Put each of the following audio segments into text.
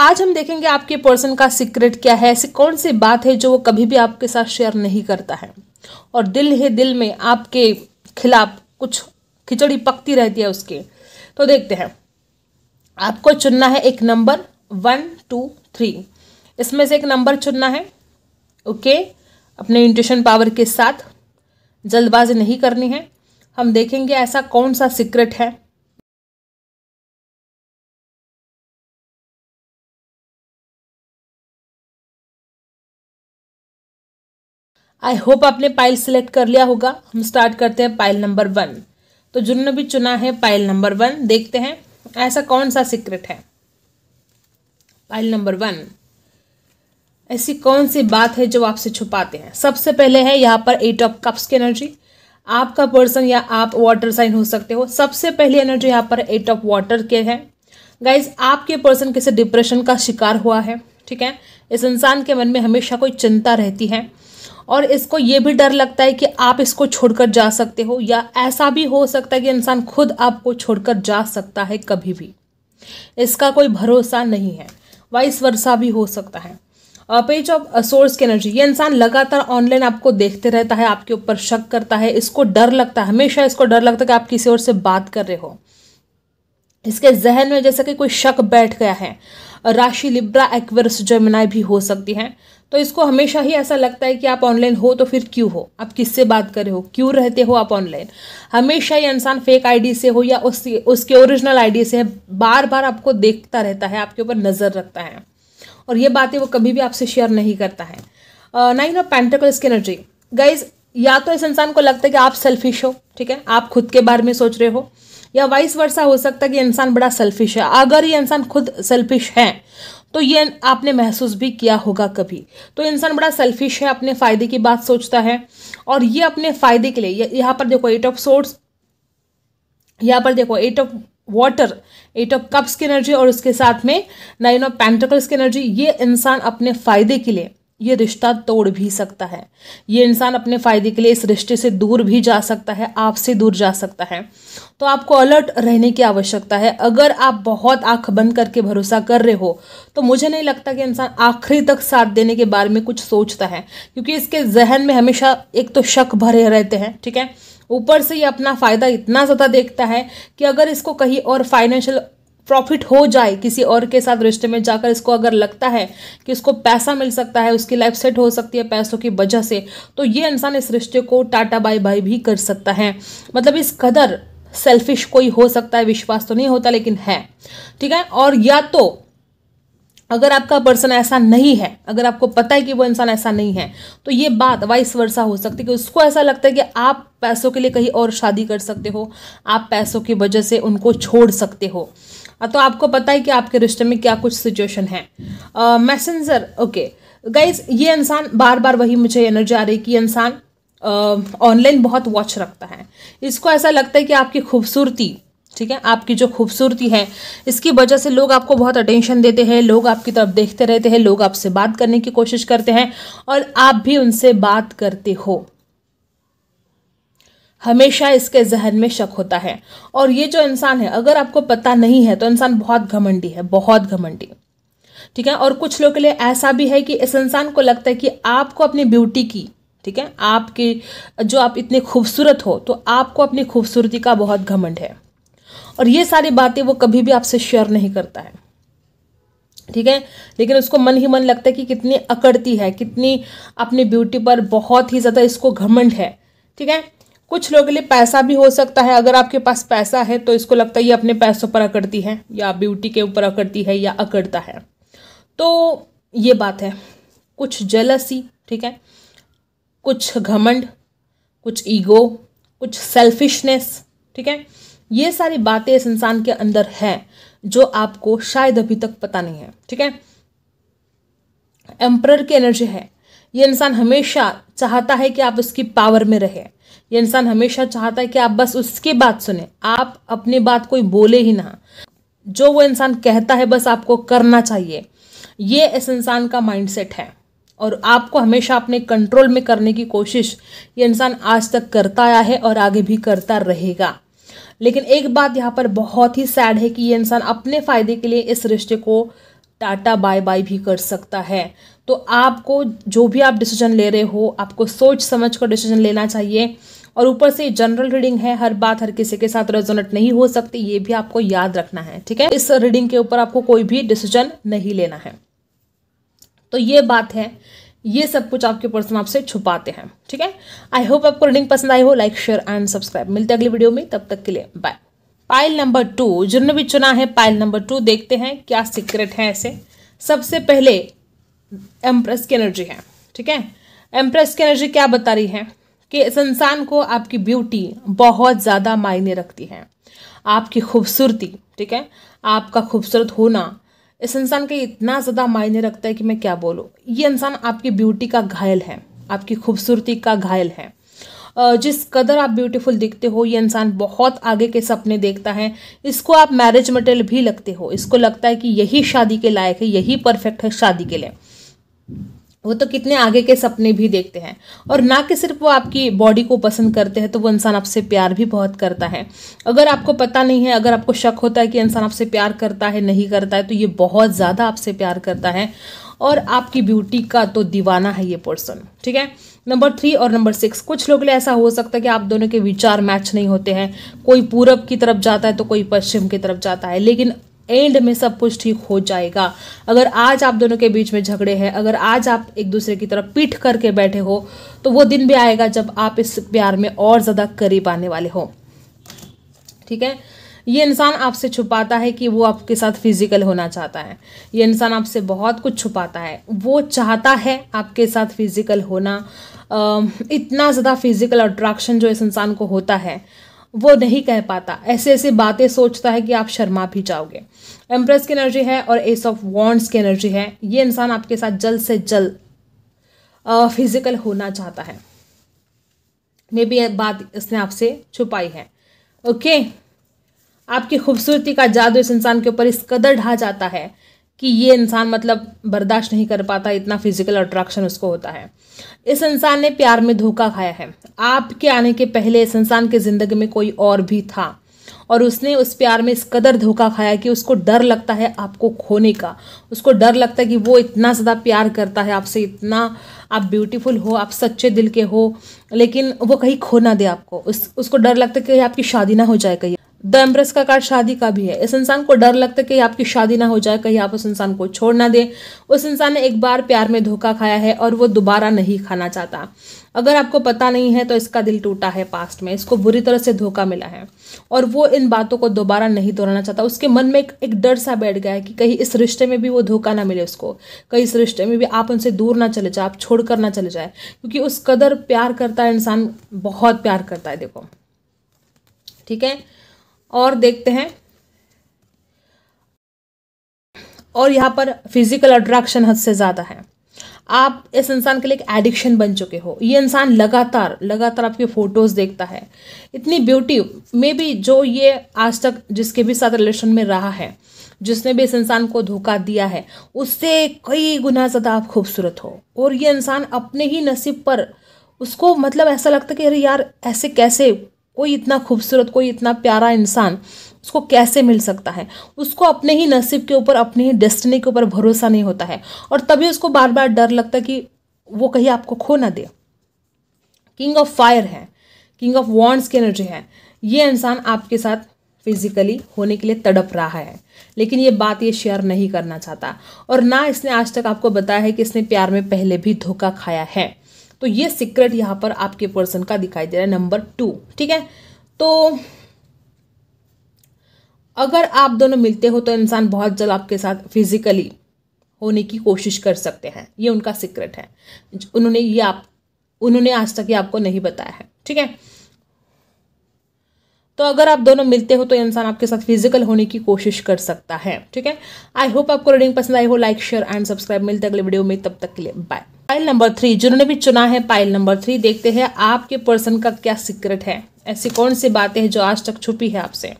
आज हम देखेंगे आपके पर्सन का सीक्रेट क्या है ऐसी कौन सी बात है जो वो कभी भी आपके साथ शेयर नहीं करता है और दिल ही दिल में आपके खिलाफ कुछ खिचड़ी पकती रहती है उसके तो देखते हैं आपको चुनना है एक नंबर वन टू थ्री इसमें से एक नंबर चुनना है ओके अपने इंट्यूशन पावर के साथ जल्दबाजी नहीं करनी है हम देखेंगे ऐसा कौन सा सीक्रेट है आई होप आपने पाइल सेलेक्ट कर लिया होगा हम स्टार्ट करते हैं पाइल नंबर वन तो जिन्होंने भी चुना है पाइल नंबर वन देखते हैं ऐसा कौन सा सीक्रेट है पाइल नंबर वन ऐसी कौन सी बात है जो आपसे छुपाते हैं सबसे पहले है यहाँ पर एट ऑफ कप्स की एनर्जी आपका पर्सन या आप वाटर साइन हो सकते हो सबसे पहली एनर्जी यहाँ पर एट ऑफ वाटर के है गाइज आपके पर्सन किसी डिप्रेशन का शिकार हुआ है ठीक है इस इंसान के मन में हमेशा कोई चिंता रहती है और इसको ये भी डर लगता है कि आप इसको छोड़कर जा सकते हो या ऐसा भी हो सकता है कि इंसान खुद आपको छोड़कर जा सकता है कभी भी इसका कोई भरोसा नहीं है वाइस वर्षा भी हो सकता है पेज ऑफ सोर्स की एनर्जी ये इंसान लगातार ऑनलाइन आपको देखते रहता है आपके ऊपर शक करता है इसको डर लगता है हमेशा इसको डर लगता है कि आप किसी और से बात कर रहे हो इसके जहन में जैसा कि कोई शक बैठ गया है राशि लिब्रा एक्वर्स जमनाई भी हो सकती हैं तो इसको हमेशा ही ऐसा लगता है कि आप ऑनलाइन हो तो फिर क्यों हो आप किससे बात कर रहे हो क्यों रहते हो आप ऑनलाइन हमेशा ही इंसान फेक आईडी से हो या उस, उसके ओरिजिनल आईडी से है बार बार आपको देखता रहता है आपके ऊपर नज़र रखता है और ये बातें वो कभी भी आपसे शेयर नहीं करता है नाइन ऑफ पेंटिकल्स की एनर्जी गाइज या तो इस इंसान को लगता है कि आप सेल्फिश हो ठीक है आप खुद के बारे में सोच रहे हो या वाइस वर्षा हो सकता है कि इंसान बड़ा सेल्फिश है अगर ये इंसान खुद सेल्फिश है तो ये आपने महसूस भी किया होगा कभी तो इंसान बड़ा सेल्फिश है अपने फ़ायदे की बात सोचता है और ये अपने फ़ायदे के लिए यहाँ पर देखो एट ऑफ सोर्स यहाँ पर देखो eight of water eight of cups की एनर्जी और उसके साथ में नाइन ऑफ पेंटिकल्स की एनर्जी ये इंसान अपने फ़ायदे के लिए ये रिश्ता तोड़ भी सकता है ये इंसान अपने फ़ायदे के लिए इस रिश्ते से दूर भी जा सकता है आपसे दूर जा सकता है तो आपको अलर्ट रहने की आवश्यकता है अगर आप बहुत आंख बंद करके भरोसा कर रहे हो तो मुझे नहीं लगता कि इंसान आखिरी तक साथ देने के बारे में कुछ सोचता है क्योंकि इसके जहन में हमेशा एक तो शक भरे रहते हैं ठीक है ऊपर से ये अपना फ़ायदा इतना ज़्यादा देखता है कि अगर इसको कहीं और फाइनेंशियल प्रॉफिट हो जाए किसी और के साथ रिश्ते में जाकर इसको अगर लगता है कि उसको पैसा मिल सकता है उसकी लाइफ सेट हो सकती है पैसों की वजह से तो ये इंसान इस रिश्ते को टाटा बाय बाय भी कर सकता है मतलब इस कदर सेल्फिश कोई हो सकता है विश्वास तो नहीं होता लेकिन है ठीक है और या तो अगर आपका पर्सन ऐसा नहीं है अगर आपको पता है कि वो इंसान ऐसा नहीं है तो ये बात वाइस वर्षा हो सकती है कि उसको ऐसा लगता है कि आप पैसों के लिए कहीं और शादी कर सकते हो आप पैसों की वजह से उनको छोड़ सकते हो हाँ, तो आपको पता है कि आपके रिश्ते में क्या कुछ सिचुएशन है मैसेंजर ओके गाइज ये इंसान बार बार वही मुझे एनर्जी आ रही कि इंसान ऑनलाइन uh, बहुत वॉच रखता है इसको ऐसा लगता है कि आपकी खूबसूरती ठीक है आपकी जो खूबसूरती है इसकी वजह से लोग आपको बहुत अटेंशन देते हैं लोग आपकी तरफ देखते रहते हैं लोग आपसे बात करने की कोशिश करते हैं और आप भी उनसे बात करते हो हमेशा इसके जहन में शक होता है और ये जो इंसान है अगर आपको पता नहीं है तो इंसान बहुत घमंडी है बहुत घमंडी ठीक है और कुछ लोग के लिए ऐसा भी है कि इस इंसान को लगता है कि आपको अपनी ब्यूटी की ठीक है आपके जो आप इतने खूबसूरत हो तो आपको अपनी खूबसूरती का बहुत घमंड है और ये सारी बातें वो कभी भी आपसे शेयर नहीं करता है ठीक है लेकिन उसको मन ही मन लगता है कि कितनी अकड़ती है कितनी अपनी ब्यूटी पर बहुत ही ज़्यादा इसको घमंड है ठीक है कुछ लोगों के लिए पैसा भी हो सकता है अगर आपके पास पैसा है तो इसको लगता है ये अपने पैसों पर अकड़ती है या ब्यूटी के ऊपर अकड़ती है या अकड़ता है तो ये बात है कुछ जलसी ठीक है कुछ घमंड कुछ ईगो कुछ सेल्फिशनेस ठीक है ये सारी बातें इस इंसान के अंदर है जो आपको शायद अभी तक पता नहीं है ठीक है एम्प्रर की एनर्जी है ये इंसान हमेशा चाहता है कि आप उसकी पावर में रहें ये इंसान हमेशा चाहता है कि आप बस उसकी बात सुने आप अपनी बात कोई बोले ही ना जो वो इंसान कहता है बस आपको करना चाहिए ये इस इंसान का माइंडसेट है और आपको हमेशा अपने कंट्रोल में करने की कोशिश ये इंसान आज तक करता आया है और आगे भी करता रहेगा लेकिन एक बात यहाँ पर बहुत ही सैड है कि ये इंसान अपने फ़ायदे के लिए इस रिश्ते को टाटा बाय बाय भी कर सकता है तो आपको जो भी आप डिसीजन ले रहे हो आपको सोच समझ कर डिसीजन लेना चाहिए और ऊपर से जनरल रीडिंग है हर बात हर किसी के साथ रेजोनेट नहीं हो सकती ये भी आपको याद रखना है ठीक है इस रीडिंग के ऊपर आपको कोई भी डिसीजन नहीं लेना है तो ये बात है ये सब कुछ आपके पर्सन आपसे छुपाते हैं ठीक है आई होप आपको रीडिंग पसंद आई हो लाइक शेयर एंड सब्सक्राइब मिलते हैं अगली वीडियो में तब तक के लिए बाय पाइल नंबर टू जिन्होंने भी चुना है पाइल नंबर टू देखते हैं क्या सीक्रेट है ऐसे सबसे पहले एम्प्रेस की एनर्जी है ठीक है एम्प्रेस की एनर्जी क्या बता रही है कि इस इंसान को आपकी ब्यूटी बहुत ज़्यादा मायने रखती है आपकी खूबसूरती ठीक है आपका खूबसूरत होना इस इंसान का इतना ज़्यादा मायने रखता है कि मैं क्या बोलूँ ये इंसान आपकी ब्यूटी का घायल है आपकी खूबसूरती का घायल है जिस कदर आप ब्यूटीफुल दिखते हो ये इंसान बहुत आगे के सपने देखता है इसको आप मैरिज मटेरियल भी लगते हो इसको लगता है कि यही शादी के लायक है यही परफेक्ट है शादी के लिए वो तो कितने आगे के सपने भी देखते हैं और ना कि सिर्फ वो आपकी बॉडी को पसंद करते हैं तो वो इंसान आपसे प्यार भी बहुत करता है अगर आपको पता नहीं है अगर आपको शक होता है कि इंसान आपसे प्यार करता है नहीं करता है तो ये बहुत ज़्यादा आपसे प्यार करता है और आपकी ब्यूटी का तो दीवाना है ये पर्सन ठीक है नंबर थ्री और नंबर सिक्स कुछ लोग लिए ऐसा हो सकता है कि आप दोनों के विचार मैच नहीं होते हैं कोई पूरब की तरफ जाता है तो कोई पश्चिम की तरफ जाता है लेकिन एंड में सब कुछ ठीक हो जाएगा अगर आज आप दोनों के बीच में झगड़े हैं अगर आज आप एक दूसरे की तरफ पीठ करके बैठे हो तो वो दिन भी आएगा जब आप इस प्यार में और ज़्यादा करीब आने वाले हो ठीक है ये इंसान आपसे छुपाता है कि वो आपके साथ फिजिकल होना चाहता है ये इंसान आपसे बहुत कुछ छुपाता है वो चाहता है आपके साथ फिजिकल होना इतना ज़्यादा फिजिकल अट्रैक्शन जो इस इंसान को होता है वो नहीं कह पाता ऐसे ऐसे बातें सोचता है कि आप शर्मा भी जाओगे एम्प्रेस की एनर्जी है और एस ऑफ वॉन्ट्स की एनर्जी है ये इंसान आपके साथ जल्द से जल्द फिजिकल होना चाहता है मे बी बात इसने आपसे छुपाई है ओके okay? आपकी खूबसूरती का जादू इस इंसान के ऊपर इस कदर ढा जाता है कि ये इंसान मतलब बर्दाश्त नहीं कर पाता इतना फिजिकल अट्रैक्शन उसको होता है इस इंसान ने प्यार में धोखा खाया है आपके आने के पहले इस इंसान की ज़िंदगी में कोई और भी था और उसने उस प्यार में इस कदर धोखा खाया कि उसको डर लगता है आपको खोने का उसको डर लगता है कि वो इतना ज़्यादा प्यार करता है आपसे इतना आप ब्यूटीफुल हो आप सच्चे दिल के हो लेकिन वो कहीं खो ना दे आपको उस उसको डर लगता है कि आपकी शादी ना हो जाए कहीं द एम्प्रेस का कार्ड शादी का भी है इस इंसान को डर लगता है कि आपकी शादी ना हो जाए कहीं आप उस इंसान को छोड़ ना दें उस इंसान ने एक बार प्यार में धोखा खाया है और वो दोबारा नहीं खाना चाहता अगर आपको पता नहीं है तो इसका दिल टूटा है पास्ट में इसको बुरी तरह से धोखा मिला है और वो इन बातों को दोबारा नहीं दोहराना चाहता उसके मन में एक, एक डर सा बैठ गया है कि कहीं इस रिश्ते में भी वो धोखा ना मिले उसको कहीं इस रिश्ते में भी आप उनसे दूर ना चले जाए आप छोड़ कर ना चले जाए क्योंकि उस कदर प्यार करता है इंसान बहुत प्यार करता है देखो ठीक है और देखते हैं और यहाँ पर फिजिकल अट्रैक्शन हद से ज़्यादा है आप इस इंसान के लिए एक एडिक्शन बन चुके हो ये इंसान लगातार लगातार आपके फ़ोटोज़ देखता है इतनी ब्यूटी मे भी जो ये आज तक जिसके भी साथ रिलेशन में रहा है जिसने भी इस इंसान को धोखा दिया है उससे कई गुना ज़्यादा आप खूबसूरत हो और ये इंसान अपने ही नसीब पर उसको मतलब ऐसा लगता है कि अरे यार ऐसे कैसे कोई इतना खूबसूरत कोई इतना प्यारा इंसान उसको कैसे मिल सकता है उसको अपने ही नसीब के ऊपर अपने ही डेस्टिनी के ऊपर भरोसा नहीं होता है और तभी उसको बार बार डर लगता है कि वो कहीं आपको खो ना दे किंग ऑफ फायर है किंग ऑफ वॉन्ट्स की एनर्जी है ये इंसान आपके साथ फिजिकली होने के लिए तड़प रहा है लेकिन ये बात ये शेयर नहीं करना चाहता और ना इसने आज तक आपको बताया है कि इसने प्यार में पहले भी धोखा खाया है तो ये सीक्रेट यहाँ पर आपके पर्सन का दिखाई दे रहा है नंबर टू ठीक है तो अगर आप दोनों मिलते हो तो इंसान बहुत जल्द आपके साथ फिजिकली होने की कोशिश कर सकते हैं ये उनका सीक्रेट है उन्होंने ये आप उन्होंने आज तक ये आपको नहीं बताया है ठीक है तो अगर आप दोनों मिलते हो तो इंसान आपके साथ फिजिकल होने की कोशिश कर सकता है ठीक है आई होप आपको रीडिंग पसंद आई हो लाइक शेयर एंड सब्सक्राइब मिलते अगले वीडियो में तब तक के लिए बाय पाइल नंबर थ्री जिन्होंने भी चुना है पाइल नंबर थ्री देखते हैं आपके पर्सन का क्या सीक्रेट है ऐसी कौन सी बातें हैं जो आज तक छुपी है आपसे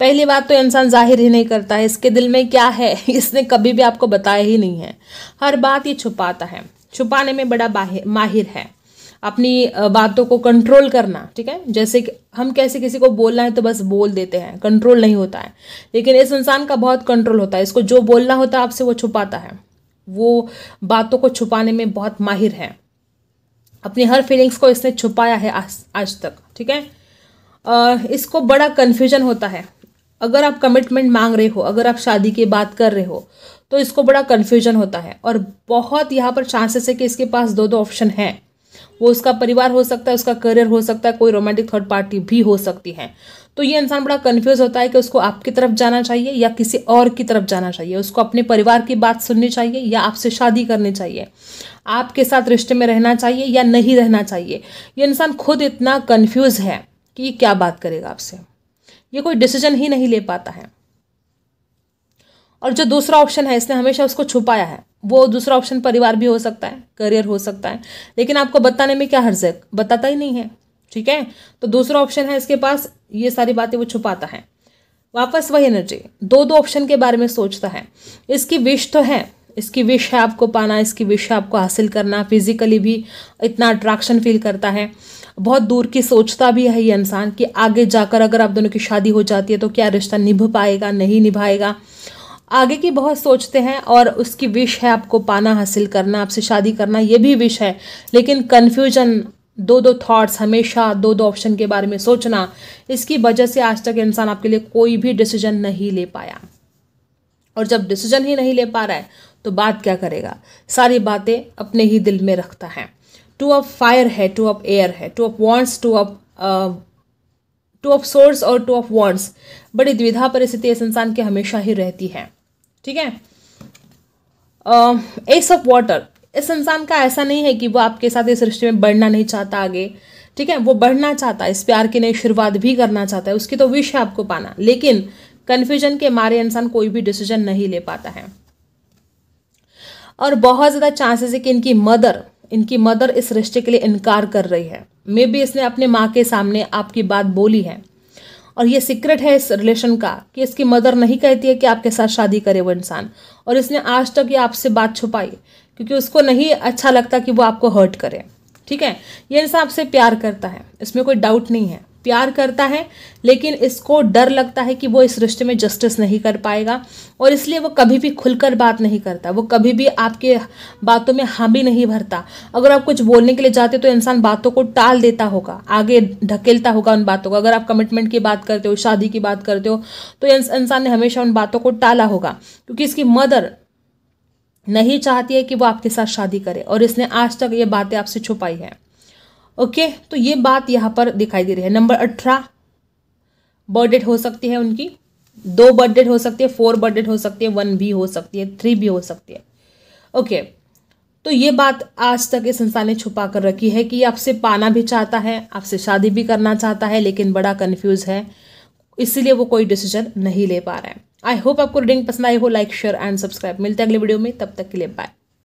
पहली बात तो इंसान जाहिर ही नहीं करता है इसके दिल में क्या है इसने कभी भी आपको बताया ही नहीं है हर बात ये छुपाता है छुपाने में बड़ा माहिर है अपनी बातों को कंट्रोल करना ठीक है जैसे कि हम कैसे किसी को बोलना है तो बस बोल देते हैं कंट्रोल नहीं होता है लेकिन इस इंसान का बहुत कंट्रोल होता है इसको जो बोलना होता है आपसे वो छुपाता है वो बातों को छुपाने में बहुत माहिर है अपनी हर फीलिंग्स को इसने छुपाया है आज आज तक ठीक है इसको बड़ा कन्फ्यूजन होता है अगर आप कमिटमेंट मांग रहे हो अगर आप शादी की बात कर रहे हो तो इसको बड़ा कन्फ्यूजन होता है और बहुत यहाँ पर चांसेस है कि इसके पास दो दो ऑप्शन हैं वो उसका परिवार हो सकता है उसका करियर हो सकता है कोई रोमांटिक थर्ड पार्टी भी हो सकती है तो ये इंसान बड़ा कन्फ्यूज होता है कि उसको आपकी तरफ जाना चाहिए या किसी और की तरफ जाना चाहिए उसको अपने परिवार की बात सुननी चाहिए या आपसे शादी करनी चाहिए आपके साथ रिश्ते में रहना चाहिए या नहीं रहना चाहिए ये इंसान खुद इतना कन्फ्यूज़ है कि क्या बात करेगा आपसे ये कोई डिसीजन ही नहीं ले पाता है और जो दूसरा ऑप्शन है इसने हमेशा उसको छुपाया है वो दूसरा ऑप्शन परिवार भी हो सकता है करियर हो सकता है लेकिन आपको बताने में क्या हर्ज है बताता ही नहीं है ठीक है तो दूसरा ऑप्शन है इसके पास ये सारी बातें वो छुपाता है वापस वही एनर्जी दो दो ऑप्शन के बारे में सोचता है इसकी विश तो है इसकी विश है आपको पाना इसकी विश है आपको हासिल करना फिजिकली भी इतना अट्रैक्शन फील करता है बहुत दूर की सोचता भी है ये इंसान कि आगे जाकर अगर आप दोनों की शादी हो जाती है तो क्या रिश्ता निभ पाएगा नहीं निभाएगा आगे की बहुत सोचते हैं और उसकी विश है आपको पाना हासिल करना आपसे शादी करना ये भी विश है लेकिन कन्फ्यूजन दो दो थॉट्स हमेशा दो दो ऑप्शन के बारे में सोचना इसकी वजह से आज तक इंसान आपके लिए कोई भी डिसीजन नहीं ले पाया और जब डिसीजन ही नहीं ले पा रहा है तो बात क्या करेगा सारी बातें अपने ही दिल में रखता है टू ऑफ फायर है टू ऑफ एयर है two of wands two of two of swords और टू ऑफ वॉन्ट्स बड़ी द्विधा परिस्थिति इस इंसान की हमेशा ही रहती है ठीक है एस ऑफ वाटर इस इंसान का ऐसा नहीं है कि वो आपके साथ इस रिश्ते में बढ़ना नहीं चाहता आगे ठीक है वो बढ़ना चाहता है इस प्यार की नई शुरुआत भी करना चाहता है उसकी तो विश है आपको पाना लेकिन कन्फ्यूजन के मारे इंसान कोई भी डिसीजन नहीं ले पाता है और बहुत ज़्यादा चांसेस है कि इनकी मदर इनकी मदर इस रिश्ते के लिए इनकार कर रही है मे बी इसने अपने माँ के सामने आपकी बात बोली है और ये सीक्रेट है इस रिलेशन का कि इसकी मदर नहीं कहती है कि आपके साथ शादी करे वो इंसान और इसने आज तक ये आपसे बात छुपाई क्योंकि उसको नहीं अच्छा लगता कि वो आपको हर्ट करे ठीक है ये इंसान आपसे प्यार करता है इसमें कोई डाउट नहीं है प्यार करता है लेकिन इसको डर लगता है कि वो इस रिश्ते में जस्टिस नहीं कर पाएगा और इसलिए वो कभी भी खुलकर बात नहीं करता वो कभी भी आपके बातों में हामी नहीं भरता अगर आप कुछ बोलने के लिए जाते तो इंसान बातों को टाल देता होगा आगे ढकेलता होगा उन बातों को अगर आप कमिटमेंट की बात करते हो शादी की बात करते हो तो इंसान ने हमेशा उन बातों को टाला होगा क्योंकि इसकी मदर नहीं चाहती है कि वो आपके साथ शादी करे और इसने आज तक ये बातें आपसे छुपाई हैं ओके तो ये बात यहाँ पर दिखाई दे रही है नंबर अठारह बर्थ डेट हो सकती है उनकी दो बर्थ डेट हो सकती है फोर बर्थ डेट हो सकती है वन भी हो सकती है थ्री भी हो सकती है ओके तो ये बात आज तक इस इंसान ने छुपा कर रखी है कि आपसे पाना भी चाहता है आपसे शादी भी करना चाहता है लेकिन बड़ा कन्फ्यूज़ है इसीलिए वो कोई डिसीजन नहीं ले पा रहा है आई होप आपको रीडिंग पसंद आई हो लाइक शेयर एंड सब्सक्राइब मिलते हैं अगले वीडियो में तब तक के लिए बाय